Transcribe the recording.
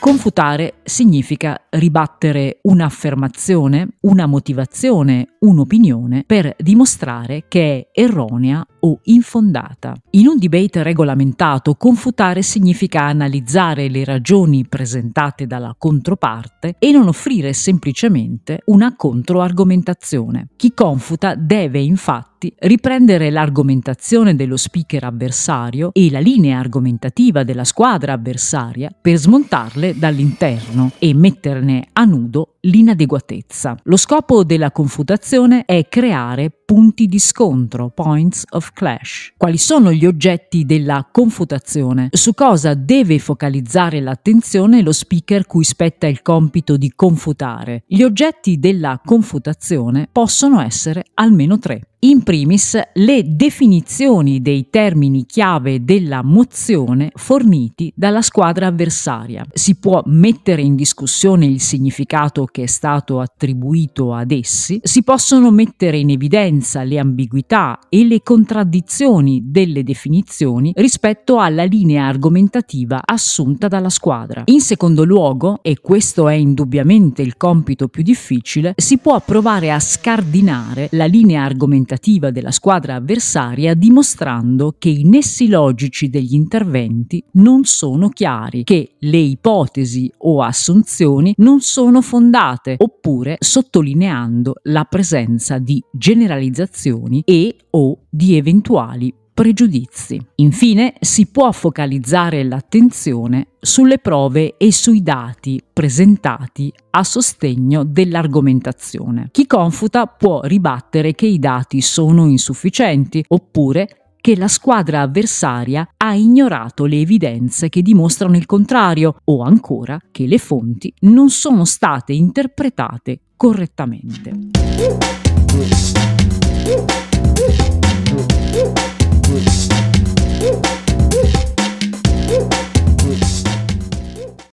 Confutare significa ribattere un'affermazione, una motivazione, un'opinione per dimostrare che è erronea o infondata. In un debate regolamentato, confutare significa analizzare le ragioni presentate dalla controparte e non offrire semplicemente una controargomentazione. Chi confuta deve infatti infatti, riprendere l'argomentazione dello speaker avversario e la linea argomentativa della squadra avversaria per smontarle dall'interno e metterne a nudo l'inadeguatezza. Lo scopo della confutazione è creare punti di scontro, points of clash. Quali sono gli oggetti della confutazione? Su cosa deve focalizzare l'attenzione lo speaker cui spetta il compito di confutare? Gli oggetti della confutazione possono essere almeno tre. In primis le definizioni dei termini chiave della mozione forniti dalla squadra avversaria. Si può mettere in discussione il significato che è stato attribuito ad essi, si possono mettere in evidenza le ambiguità e le contraddizioni delle definizioni rispetto alla linea argomentativa assunta dalla squadra. In secondo luogo, e questo è indubbiamente il compito più difficile, si può provare a scardinare la linea argomentativa tentativa della squadra avversaria dimostrando che i nessi logici degli interventi non sono chiari, che le ipotesi o assunzioni non sono fondate, oppure sottolineando la presenza di generalizzazioni e o di eventuali pregiudizi. Infine, si può focalizzare l'attenzione sulle prove e sui dati presentati a sostegno dell'argomentazione. Chi confuta può ribattere che i dati sono insufficienti oppure che la squadra avversaria ha ignorato le evidenze che dimostrano il contrario o ancora che le fonti non sono state interpretate correttamente.